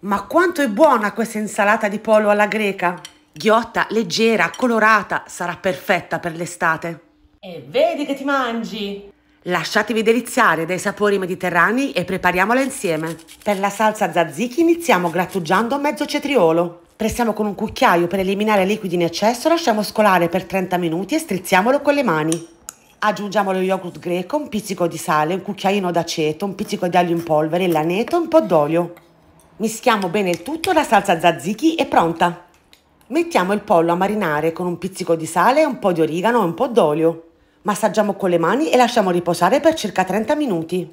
Ma quanto è buona questa insalata di pollo alla greca! Ghiotta, leggera, colorata, sarà perfetta per l'estate. E vedi che ti mangi! Lasciatevi deliziare dai sapori mediterranei e prepariamola insieme. Per la salsa tzatziki iniziamo grattugiando mezzo cetriolo. Pressiamo con un cucchiaio per eliminare liquidi in eccesso, lasciamo scolare per 30 minuti e strizziamolo con le mani. Aggiungiamo lo yogurt greco, un pizzico di sale, un cucchiaino d'aceto, un pizzico di aglio in polvere, il laneto e un po' d'olio. Mischiamo bene il tutto, la salsa tzatziki è pronta. Mettiamo il pollo a marinare con un pizzico di sale, un po' di origano e un po' d'olio. Massaggiamo con le mani e lasciamo riposare per circa 30 minuti.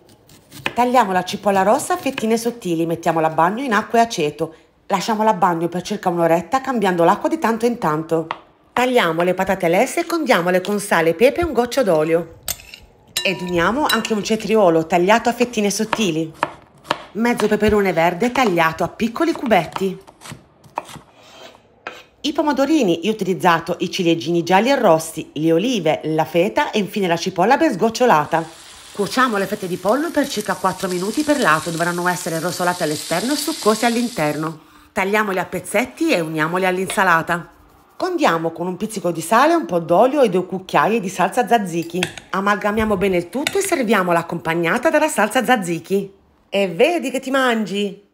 Tagliamo la cipolla rossa a fettine sottili, mettiamola a bagno in acqua e aceto. Lasciamola a bagno per circa un'oretta cambiando l'acqua di tanto in tanto. Tagliamo le patate lesse e condiamole con sale, pepe e un goccio d'olio. Ed uniamo anche un cetriolo tagliato a fettine sottili mezzo peperone verde tagliato a piccoli cubetti. I pomodorini, io ho utilizzato i ciliegini gialli e rossi, le olive, la feta e infine la cipolla ben sgocciolata. Cuociamo le fette di pollo per circa 4 minuti per lato, dovranno essere rosolate all'esterno e succose all'interno. Tagliamoli a pezzetti e uniamole all'insalata. Condiamo con un pizzico di sale, un po' d'olio e due cucchiai di salsa tzatziki. Amalgamiamo bene il tutto e serviamola accompagnata dalla salsa tzatziki e vedi che ti mangi.